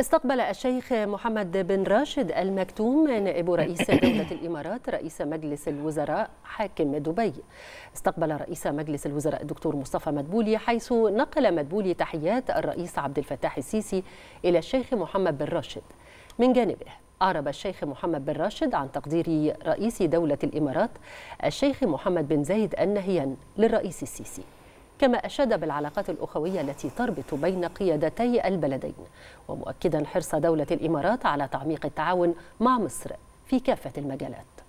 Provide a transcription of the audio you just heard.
استقبل الشيخ محمد بن راشد المكتوم نائب رئيس دولة الإمارات رئيس مجلس الوزراء حاكم دبي استقبل رئيس مجلس الوزراء الدكتور مصطفى مدبولي حيث نقل مدبولي تحيات الرئيس عبد الفتاح السيسي إلى الشيخ محمد بن راشد من جانبه أعرب الشيخ محمد بن راشد عن تقدير رئيس دولة الإمارات الشيخ محمد بن زايد النهيان للرئيس السيسي كما أشاد بالعلاقات الأخوية التي تربط بين قيادتي البلدين ومؤكدا حرص دولة الإمارات على تعميق التعاون مع مصر في كافة المجالات